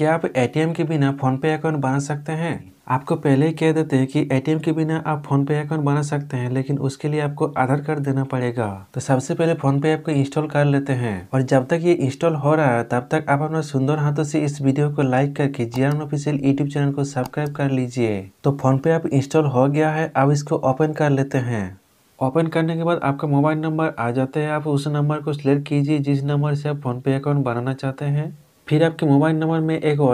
क्या आप एटीएम के बिना फोन पे अकाउंट बना सकते हैं आपको पहले ही कह देते हैं कि एटीएम के बिना आप फोन पे अकाउंट बना सकते हैं लेकिन उसके लिए आपको आधार कार्ड देना पड़ेगा तो सबसे पहले फ़ोनपे ऐप को इंस्टॉल कर लेते हैं और जब तक ये इंस्टॉल हो रहा है तब तक आप अपना सुंदर हाथों से इस वीडियो को लाइक करके आर ऑफिशियल यूट्यूब चैनल को सब्सक्राइब कर लीजिए तो फोन पे ऐप इंस्टॉल हो गया है अब इसको ओपन कर लेते हैं ओपन करने के बाद आपका मोबाइल नंबर आ जाता है आप उस नंबर को सिलेक्ट कीजिए जिस नंबर से आप फोन पे अकाउंट बनाना चाहते हैं फिर आपके मोबाइल नंबर में एक ओ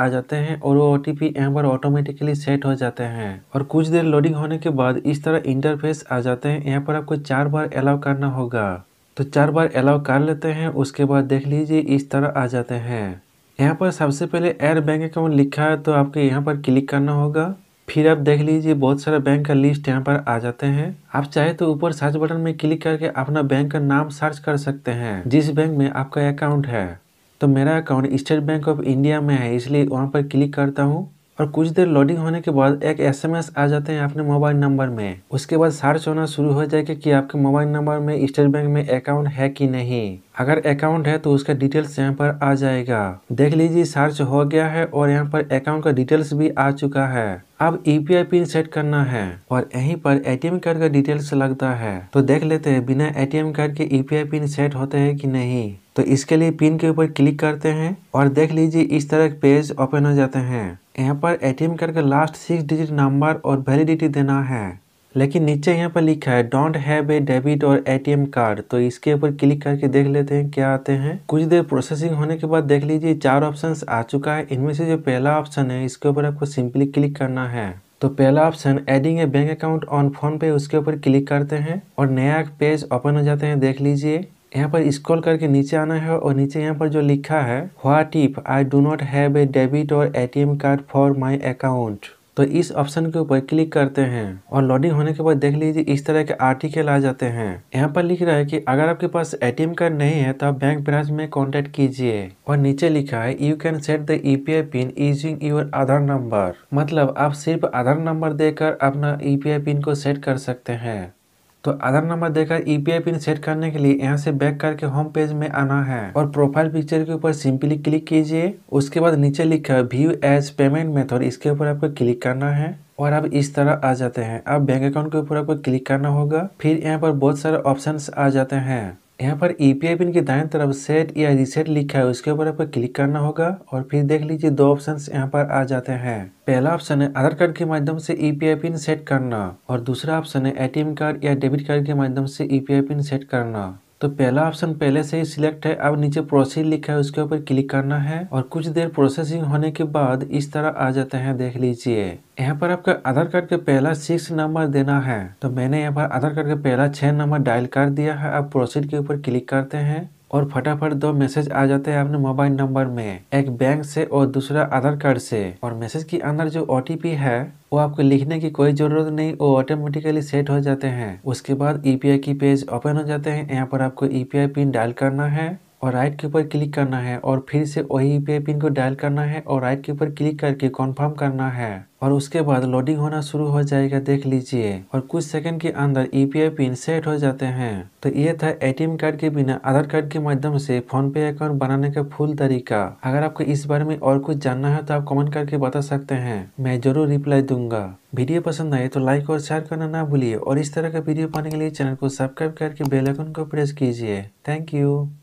आ जाते हैं और वो ओ यहाँ पर ऑटोमेटिकली सेट हो जाते हैं और कुछ देर लोडिंग होने के बाद इस तरह इंटरफेस आ जाते हैं यहाँ पर आपको चार बार अलाउ करना होगा तो चार बार अलाउ कर लेते हैं उसके बाद देख लीजिए इस तरह आ जाते हैं यहाँ पर सबसे पहले एयर बैंक अकाउंट लिखा है तो आपको यहाँ पर क्लिक करना होगा फिर आप देख लीजिए बहुत सारा बैंक का लिस्ट यहाँ पर आ जाते हैं आप चाहे तो ऊपर सर्च बटन में क्लिक करके अपना बैंक का नाम सर्च कर सकते हैं जिस बैंक में आपका अकाउंट है तो मेरा account State Bank of India में है इसलिए वहाँ पर क्लिक करता हूँ और कुछ देर लोडिंग होने के बाद एक एसएमएस आ जाते हैं अपने मोबाइल नंबर में उसके बाद सर्च होना शुरू हो जाएगा कि आपके मोबाइल नंबर में स्टेट बैंक में अकाउंट है कि नहीं अगर अकाउंट है तो उसका डिटेल्स यहाँ पर आ जाएगा देख लीजिए सर्च हो गया है और यहाँ पर अकाउंट का डिटेल्स भी आ चुका है अब यूपीआई पिन सेट करना है और यहीं पर एटीएम कार्ड का डिटेल्स लगता है तो देख लेते हैं बिना एटीएम कार्ड के यूपीआई पिन सेट होते हैं कि नहीं तो इसके लिए पिन के ऊपर क्लिक करते हैं और देख लीजिए इस तरह पेज ओपन हो जाते हैं यहाँ पर एटीएम कार्ड का लास्ट सिक्स डिजिट नंबर और वैलिडिटी देना है लेकिन नीचे यहाँ पर लिखा है डोंट हैव ए डेबिट और एटीएम कार्ड तो इसके ऊपर क्लिक करके देख लेते हैं क्या आते हैं कुछ देर प्रोसेसिंग होने के बाद देख लीजिए चार ऑप्शंस आ चुका है इनमें से जो पहला ऑप्शन है इसके ऊपर आपको सिंपली क्लिक करना है तो पहला option adding a bank account on PhonePe उसके ऊपर क्लिक करते हैं और नया पेज ओपन हो जाते हैं देख लीजिए यहाँ पर स्क्रॉल करके नीचे आना है और नीचे यहाँ पर जो लिखा है what if I do not have a debit और ATM card for my account तो इस ऑप्शन के ऊपर क्लिक करते हैं और लोडिंग होने के बाद देख लीजिए इस तरह के आर्टिकल आ जाते हैं यहाँ पर लिख रहा है कि अगर आपके पास एटीएम कार्ड नहीं है तो आप बैंक ब्रांच में कांटेक्ट कीजिए और नीचे लिखा है you can set the UPI pin using your Aadhaar number मतलब आप सिर्फ आधार नंबर देकर अपना यूपीआई e पिन को सेट कर सकते हैं तो आधार नंबर देकर ईपीआई e पिन सेट करने के लिए यहाँ से बैक करके होम पेज में आना है और प्रोफाइल पिक्चर के ऊपर सिंपली क्लिक कीजिए उसके बाद नीचे लिखा है व्यू एज पेमेंट मेथड इसके ऊपर आपको क्लिक करना है और आप इस तरह आ जाते हैं अब बैंक अकाउंट के ऊपर आपको क्लिक करना होगा फिर यहाँ पर बहुत सारे ऑप्शन आ जाते हैं यहाँ पर ई पी आई पिन के दाएं तरफ सेट या रीसेट लिखा है उसके ऊपर आपको क्लिक करना होगा और फिर देख लीजिए दो ऑप्शन यहाँ पर आ जाते हैं पहला ऑप्शन है आधार कार्ड के माध्यम से U P I pin set करना और दूसरा ऑप्शन है ए टी एम कार्ड या डेबिट कार्ड के माध्यम से U P I pin set करना तो पहला ऑप्शन पहले से ही सिलेक्ट है अब नीचे प्रोसेस लिखा है उसके ऊपर क्लिक करना है और कुछ देर प्रोसेसिंग होने के बाद इस तरह आ जाते हैं देख लीजिए यहाँ पर आपका आधार कार्ड के पहला सिक्स नंबर देना है तो मैंने यहाँ पर आधार कार्ड का पहला छह नंबर डायल कर दिया है अब प्रोसीड के ऊपर क्लिक करते हैं और फटाफट दो मैसेज आ जाते हैं अपने मोबाइल नंबर में एक बैंक से और दूसरा आधार कार्ड से और मैसेज के अंदर जो ओ है वो आपको लिखने की कोई ज़रूरत नहीं वो ऑटोमेटिकली सेट हो जाते हैं उसके बाद ई e की पेज ओपन हो जाते हैं यहाँ पर आपको ई पिन डायल करना है और राइट के ऊपर क्लिक करना है और फिर से वही पे पिन को डायल करना है और राइट के ऊपर क्लिक करके कॉन्फर्म करना है और उसके बाद लोडिंग होना शुरू हो जाएगा देख लीजिए और कुछ सेकंड के अंदर यूपीआई पिन सेट हो जाते हैं तो ये था एटीएम कार्ड के बिना आधार कार्ड के माध्यम से फोन पे अकाउंट बनाने का फुल तरीका अगर आपको इस बारे में और कुछ जानना है तो आप कमेंट करके बता सकते हैं मैं जरूर रिप्लाई दूंगा वीडियो पसंद आए तो लाइक और शेयर करना ना भूलिए और इस तरह का वीडियो पाने के लिए चैनल को सब्सक्राइब करके बेलाइकन को प्रेस कीजिए थैंक यू